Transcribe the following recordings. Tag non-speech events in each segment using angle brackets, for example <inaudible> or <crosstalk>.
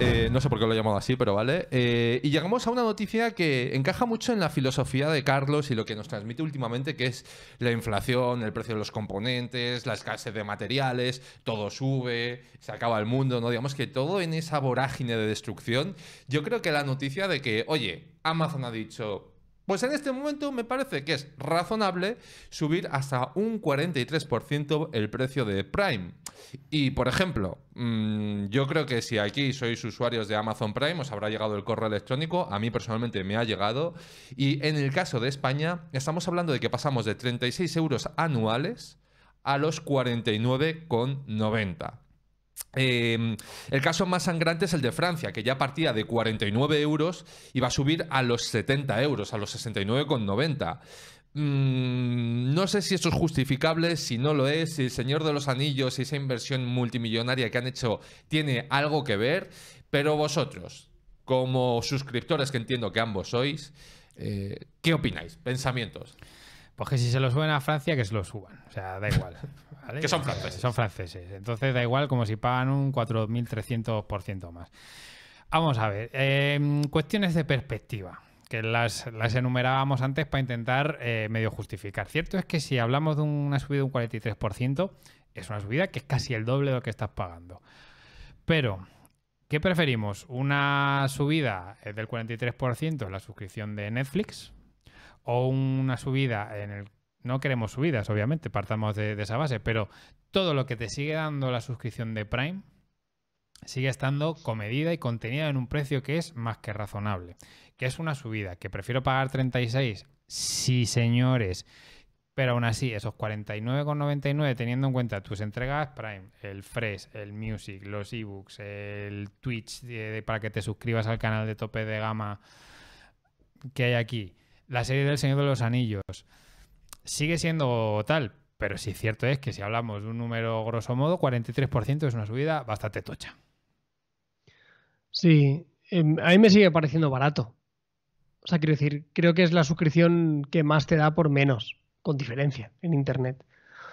Eh, no sé por qué lo he llamado así, pero vale. Eh, y llegamos a una noticia que encaja mucho en la filosofía de Carlos y lo que nos transmite últimamente, que es la inflación, el precio de los componentes, la escasez de materiales, todo sube, se acaba el mundo, ¿no? Digamos que todo en esa vorágine de destrucción. Yo creo que la noticia de que, oye, Amazon ha dicho, pues en este momento me parece que es razonable subir hasta un 43% el precio de Prime. Y por ejemplo, mm, yo creo que si aquí sois usuarios de Amazon Prime, os habrá llegado el correo electrónico, a mí personalmente me ha llegado, y en el caso de España, estamos hablando de que pasamos de 36 euros anuales a los 49,90. Em, el caso más sangrante es el de Francia, que ya partía de 49 euros y va a subir a los 70 euros, a los 69,90. Mm, no sé si eso es justificable, si no lo es, si el Señor de los Anillos y esa inversión multimillonaria que han hecho tiene algo que ver, pero vosotros, como suscriptores que entiendo que ambos sois, eh, ¿qué opináis? Pensamientos. Pues que si se lo suben a Francia, que se lo suban. O sea, da igual. <laughs> que son franceses. Son franceses. Entonces da igual como si pagan un 4.300% más. Vamos a ver. Em, cuestiones de perspectiva que las, enumerábamos antes para intentar eh, medio justificar. Cierto es que si hablamos de una subida de un 43%, es una subida que es casi el doble de lo que estás pagando. Pero, ¿qué preferimos? ¿Una subida eh, del 43% en la suscripción de Netflix? o una subida en el... No queremos subidas, obviamente, partamos de, esa base, pero todo lo que te sigue dando la suscripción de Prime sigue estando comedida y contenida en un precio que es más que razonable, que es una subida, que prefiero pagar 36, sí señores, pero aún así esos 49,99 teniendo en cuenta tus entregas Prime, el Fresh, el Music, los ebooks, el Twitch eh, para que te suscribas al canal de tope de gama que hay aquí, la serie del Señor de los Anillos sigue siendo tal, pero sí cierto es que si hablamos de un número grosso modo, 43% es una subida bastante tocha. Sí, em, a mí me sigue pareciendo barato. O sea, quiero decir, creo que es la suscripción que más te da por menos, con diferencia, en Internet.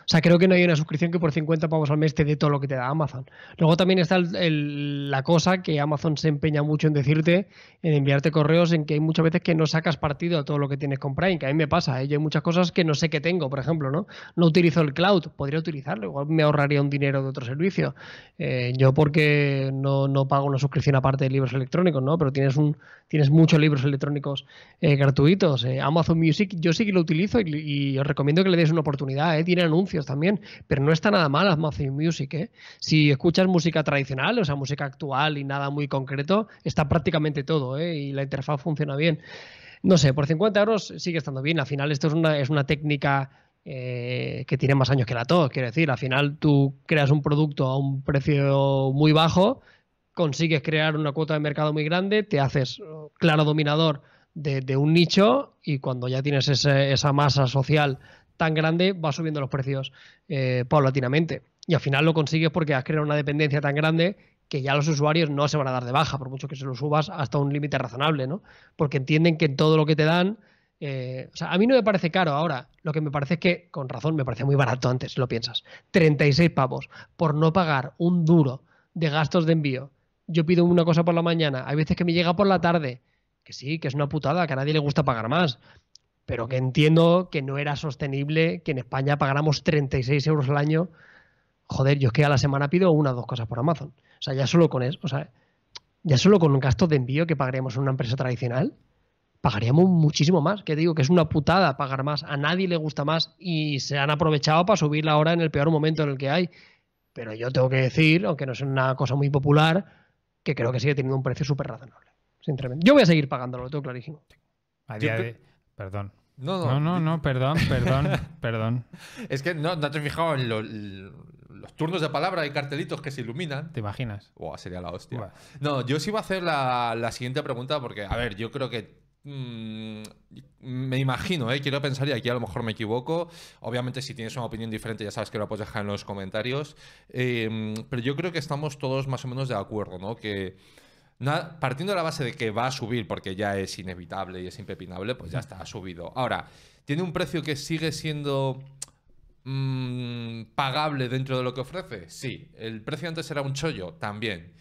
O sea, creo que no hay una suscripción que por 50 pavos al mes te dé todo lo que te da Amazon. Luego también está la cosa que Amazon se empeña mucho en decirte, en enviarte correos, en que hay muchas veces que no sacas partido a todo lo que tienes con Prime, que a mí me pasa. ¿eh? Yo hay muchas cosas que no sé que tengo, por ejemplo, ¿no? No utilizo el cloud, podría utilizarlo, igual me ahorraría un dinero de otro servicio. Eh, yo porque no, pago una suscripción aparte de libros electrónicos, ¿no? Pero tienes, un, tienes muchos libros electrónicos eh, gratuitos. Amazon Music, yo sí que lo utilizo y, y, os recomiendo que le des una oportunidad, Tiene anuncios también, pero no está nada mal Amazon Music. ¿eh? Si escuchas música tradicional, o sea, música actual y nada muy concreto, está prácticamente todo ¿eh? y la interfaz funciona bien. No sé, por 50 euros sigue estando bien. Al final esto es una, es una técnica eh, que tiene más años que la todo. Quiero decir, al final tú creas un producto a un precio muy bajo, consigues crear una cuota de mercado muy grande, te haces claro dominador de, un nicho y cuando ya tienes esa masa social tan grande, va subiendo los precios eh, paulatinamente. Y al final lo consigues porque has creado una dependencia tan grande que ya los usuarios no se van a dar de baja, por mucho que se los subas hasta un límite razonable, ¿no? Porque entienden que todo lo que te dan. Eh, o sea, a mí no me parece caro ahora. Lo que me parece es que, con razón, me parece muy barato antes, lo piensas. 36 pavos por no pagar un duro de gastos de envío. Yo pido una cosa por la mañana, hay veces que me llega por la tarde que sí, que es una putada, que a nadie le gusta pagar más, pero que entiendo que no era sostenible que en España pagáramos 36 euros al año. Joder, yo es que a la semana pido una o dos cosas por Amazon. O sea, ya solo con eso, o sea, ya solo con un gasto de envío que pagaríamos en una empresa tradicional, pagaríamos muchísimo más. Que digo que es una putada pagar más. A nadie le gusta más y se han aprovechado para subir la hora en el peor momento en el que hay. Pero yo tengo que decir, aunque no es una cosa muy popular, que creo que sigue teniendo un precio súper razonable. Yo voy a seguir pagándolo, lo tengo clarísimo. A día, Perdón. No, no, no, perdón, perdón, <laughs> perdón. Es que no, te has fijado en los turnos de palabra, y cartelitos que se iluminan. ¿Te imaginas? Buah, sería la hostia. No, yo sí iba a hacer la, siguiente pregunta porque, a ver, yo creo que. Mm, me imagino, ¿eh? quiero pensar, y aquí a lo mejor me equivoco. Obviamente, si tienes una opinión diferente, ya sabes que la puedes dejar en los comentarios. Eh, pero yo creo que estamos todos más o menos de acuerdo, ¿no? Que partiendo de la base de que va a subir porque ya es inevitable y es impepinable, pues ya está, ha subido. Ahora, tiene un precio que sigue siendo mm, pagable dentro de lo que ofrece. Sí, el precio antes era un chollo, también.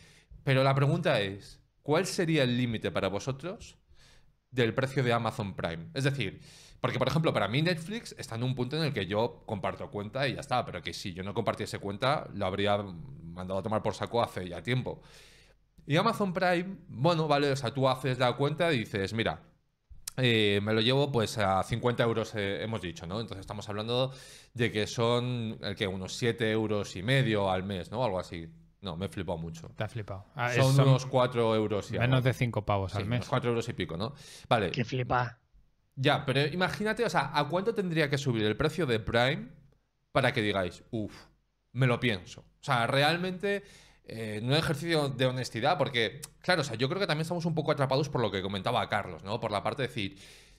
Pero la pregunta es, ¿cuál sería el límite para vosotros del precio de Amazon Prime? Es decir, porque por ejemplo, para mí Netflix está en un punto en el que yo comparto cuenta y ya está, pero que si yo no compartiese cuenta, lo habría mandado a tomar por saco hace ya tiempo. Y Amazon Prime, bueno, vale, o sea, tú haces la cuenta y dices, mira, eh, me lo llevo pues a 50 euros, eh, hemos dicho, ¿no? Entonces estamos hablando de que son, que Unos 7 euros y medio al mes, ¿no? Algo así. No, me he flipado mucho. Te ha flipado. Ah, son, unos 4 euros y Menos de 5 pavos al mes. 4 euros y pico, ¿no? Vale. Que flipa. Ya, pero imagínate, o sea, ¿a cuánto tendría que subir el precio de Prime para que digáis, uff, me lo pienso? O sea, realmente eh, un ejercicio de honestidad, porque, claro, o sea, yo creo que también estamos un poco atrapados por lo que comentaba Carlos, ¿no? Por la parte de decir,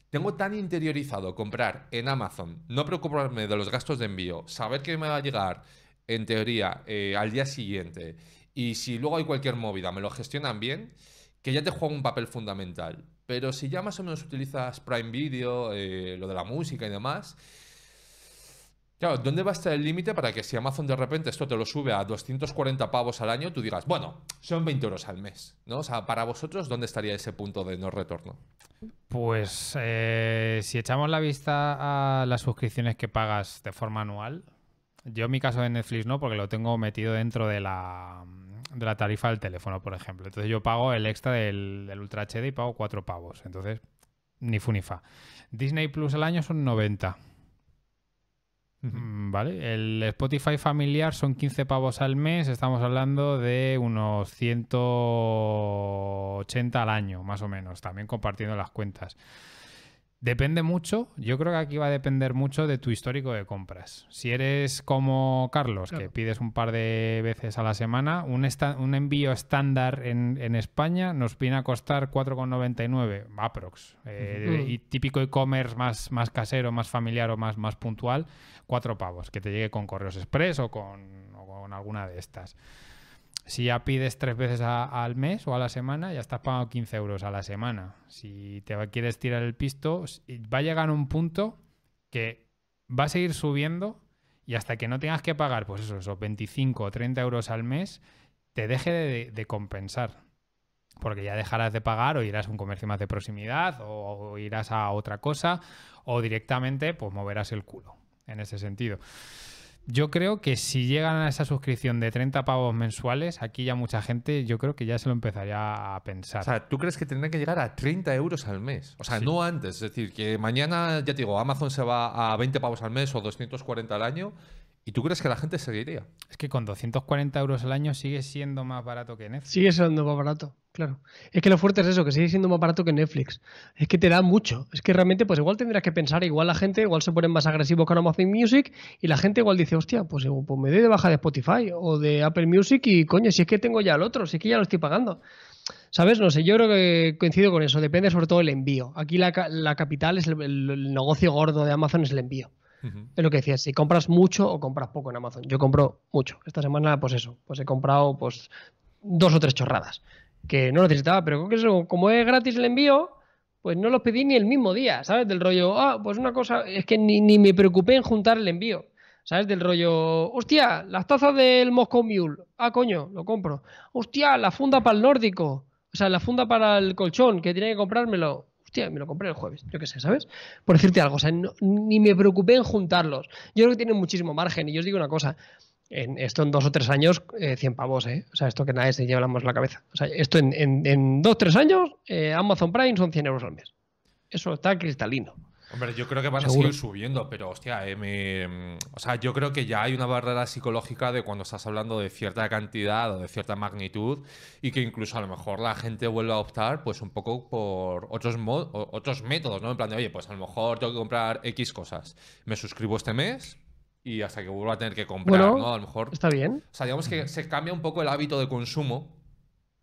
tengo tan interiorizado comprar en Amazon, no preocuparme de los gastos de envío, saber que me va a llegar, en teoría, eh, al día siguiente, y si luego hay cualquier movida, me lo gestionan bien, que ya te juega un papel fundamental. Pero si ya más o menos utilizas Prime Video, eh, lo de la música y demás, ¿dónde va a estar el límite para que si Amazon de repente esto te lo sube a 240 pavos al año, tú digas, bueno, son 20 euros al mes? ¿no? O sea, para vosotros, ¿dónde estaría ese punto de no retorno? Pues eh, si echamos la vista a las suscripciones que pagas de forma anual, yo en mi caso de Netflix no, porque lo tengo metido dentro de la, tarifa del teléfono, por ejemplo. Entonces yo pago el extra del, Ultra HD y pago 4 pavos. Entonces, ni funifa. Disney Plus al año son 90 Mm, vale, el Spotify familiar son 15 pavos al mes, estamos hablando de unos 180 al año, más o menos, también compartiendo las cuentas. Depende mucho, yo creo que aquí va a depender mucho de tu histórico de compras. Si eres como Carlos, que pides un par de veces a la semana, un, envío estándar en, España nos viene a costar 4,99 aprox. Eh, Y típico e-commerce más, casero, más familiar o más, más puntual, cuatro pavos, que te llegue con correos express o con alguna de estas. Si ya pides tres veces al mes o a la semana, ya estás pagando 15 euros a la semana. Si te quieres tirar el pisto, va a llegar un punto que va a seguir subiendo y hasta que no tengas que pagar, pues eso, esos 25 o 30 euros al mes, te deje de, compensar. Porque ya dejarás de pagar o irás a un comercio más de proximidad o, o irás a otra cosa o directamente pues moverás el culo en ese sentido. Yo creo que si llegan a esa suscripción de 30 pavos mensuales, aquí ya mucha gente, yo creo que ya se lo empezaría a pensar. O sea, ¿tú crees que tendrán que llegar a 30 euros al mes? O sea, no antes. Es decir, que mañana, ya te digo, Amazon se va a 20 pavos al mes o 240 al año. ¿Y tú crees que la gente seguiría? Es que con 240 euros al año sigue siendo más barato que Netflix. Sigue siendo más barato. Claro. Es que lo fuerte es eso, que sigue siendo más barato que Netflix. Es que te da mucho. Es que realmente, pues igual tendrás que pensar, igual la gente, igual se ponen más agresivos con Amazon Music y la gente igual dice, hostia, pues, pues, me doy de baja de Spotify o de Apple Music y coño, si es que tengo ya el otro, si es que ya lo estoy pagando. ¿Sabes? No sé, yo creo que coincido con eso. Depende sobre todo del envío. Aquí la, capital es el, negocio gordo de Amazon es el envío. Es lo que decías, si compras mucho o compras poco en Amazon. Yo compro mucho. Esta semana, pues eso, pues he comprado pues dos o tres chorradas que no necesitaba, pero que eso, como es gratis el envío, pues no los pedí ni el mismo día, ¿sabes? Del rollo, ah, pues una cosa, es que ni, ni me preocupé en juntar el envío, ¿sabes? Del rollo, hostia, las tazas del Moscow Mule, ah, coño, lo compro. Hostia, la funda para el nórdico, o sea, la funda para el colchón, que tenía que comprármelo. Hostia, me lo compré el jueves, yo qué sé, ¿sabes? Por decirte algo, o sea, ni me preocupé en juntarlos. Yo creo que tienen muchísimo margen y yo os digo una cosa, en esto en dos o tres años, 100 eh, pavos, ¿eh? O sea, esto que nadie se lleva la la cabeza. O sea, esto en, dos o tres años, eh, Amazon Prime son 100 euros al mes. Eso está cristalino. Hombre, yo creo que van a seguir subiendo, pero hostia, eh, mm, o sea, yo creo que ya hay una barrera psicológica de cuando estás hablando de cierta cantidad o de cierta magnitud y que incluso a lo mejor la gente vuelve a optar pues un poco por otros, otros métodos, ¿no? En plan de, oye, pues a lo mejor tengo que comprar X cosas. Me suscribo este mes, y hasta que vuelva a tener que comprar, ¿no? A lo mejor. Está bien. O sea, digamos que se cambia un poco el hábito de consumo,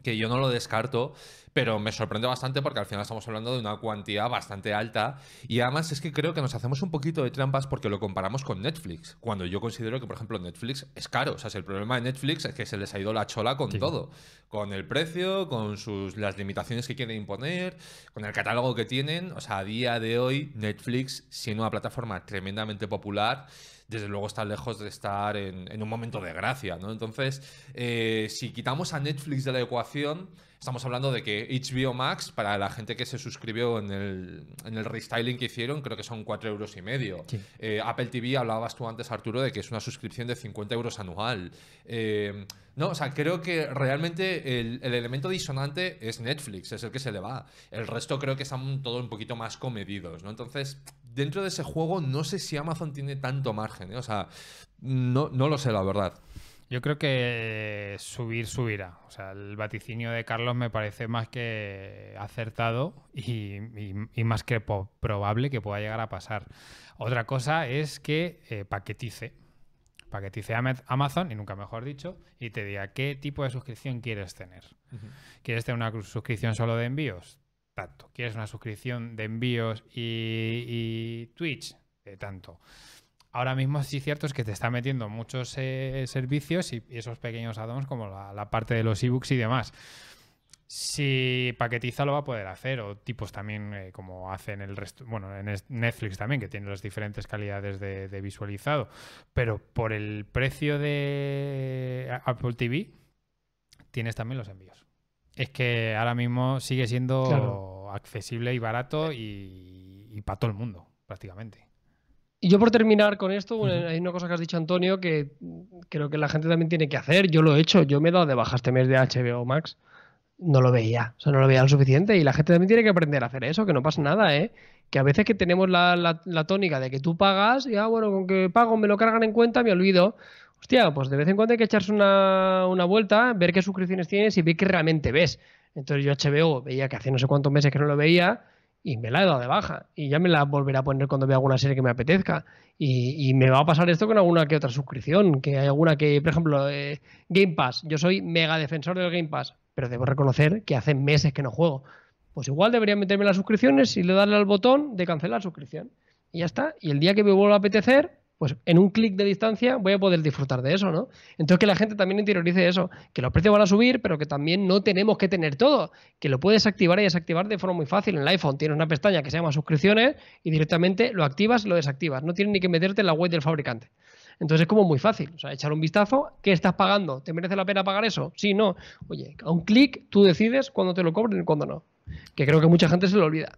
que yo no lo descarto, pero me sorprende bastante porque al final estamos hablando de una cuantía bastante alta y además es que creo que nos hacemos un poquito de trampas porque lo comparamos con Netflix, cuando yo considero que, por ejemplo, Netflix es caro. O sea, el problema de Netflix es que se les ha ido la chola con todo, con el precio, con sus, las limitaciones que quieren imponer, con el catálogo que tienen. O sea, a día de hoy, Netflix, siendo una plataforma tremendamente popular, desde luego está lejos de estar en, un momento de gracia, ¿no? Entonces, eh, si quitamos a Netflix de la ecuación Estamos hablando de que HBO Max, para la gente que se suscribió en el, en el restyling que hicieron, creo que son cuatro euros y medio. Eh, Apple TV, hablabas tú antes, Arturo, de que es una suscripción de 50 euros anual. Eh, no, o sea, creo que realmente el, elemento disonante es Netflix, es el que se le va. El resto creo que están todos un poquito más comedidos, ¿no? Entonces, dentro de ese juego, no sé si Amazon tiene tanto margen, ¿eh? O sea, no, no lo sé, la verdad. Yo creo que subir, subirá. O sea, el vaticinio de Carlos me parece más que acertado y, más que probable que pueda llegar a pasar. Otra cosa es que eh, paquetice. Paquetice Amazon, y nunca mejor dicho, y te diga qué tipo de suscripción quieres tener. ¿Quieres tener una suscripción solo de envíos? Tanto. ¿Quieres una suscripción de envíos y, Twitch? tanto ahora mismo sí cierto es que te está metiendo muchos eh, servicios y, esos pequeños add-ons como la, parte de los ebooks y demás. Si paquetiza lo va a poder hacer, o tipos también eh, como hacen el resto, bueno, en Netflix también, que tiene las diferentes calidades de, visualizado, pero por el precio de eh, Apple TV tienes también los envíos. Es que ahora mismo sigue siendo accesible y barato y, y para todo el mundo, prácticamente. Y yo por terminar con esto, hay una cosa que has dicho, Antonio, que creo que la gente también tiene que hacer. Yo lo he hecho, yo me he dado de baja este mes de HBO Max. No lo veía, o sea, no lo veía lo suficiente. Y la gente también tiene que aprender a hacer eso, que no pasa nada, ¿eh? Que a veces que tenemos la, tónica de que tú pagas y, ah, bueno, con que pago me lo cargan en cuenta, me olvido. Hostia, pues de vez en cuando hay que echarse una, una vuelta, ver qué suscripciones tienes y ver qué realmente ves. Entonces yo HBO veía que hace no sé cuántos meses que no lo veía y me la he dado de baja y ya me la volveré a poner cuando vea alguna serie que me apetezca y, me va a pasar esto con alguna que otra suscripción que hay alguna que por ejemplo eh, Game Pass yo soy mega defensor del Game Pass pero debo reconocer que hace meses que no juego pues igual debería meterme las suscripciones y le darle al botón de cancelar suscripción y ya está y el día que me vuelva a apetecer pues en un clic de distancia voy a poder disfrutar de eso, ¿no? Entonces que la gente también interiorice eso, que los precios van a subir, pero que también no tenemos que tener todo, que lo puedes activar y desactivar de forma muy fácil. En el iPhone tienes una pestaña que se llama suscripciones y directamente lo activas y lo desactivas. No tienes ni que meterte en la web del fabricante. Entonces es como muy fácil, o sea, echar un vistazo, ¿qué estás pagando? ¿Te merece la pena pagar eso? Sí, no. Oye, a un clic tú decides cuándo te lo cobren y cuándo no, que creo que mucha gente se lo olvida.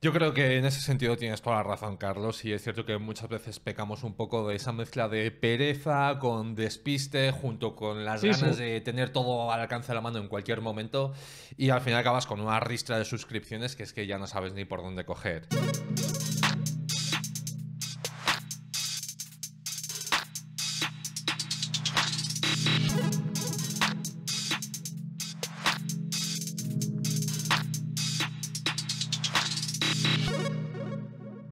Yo creo que en ese sentido tienes toda la razón, Carlos, y es cierto que muchas veces pecamos un poco de esa mezcla de pereza con despiste, junto con las ganas de tener todo al alcance de la mano en cualquier momento, y al final acabas con una ristra de suscripciones que es que ya no sabes ni por dónde coger.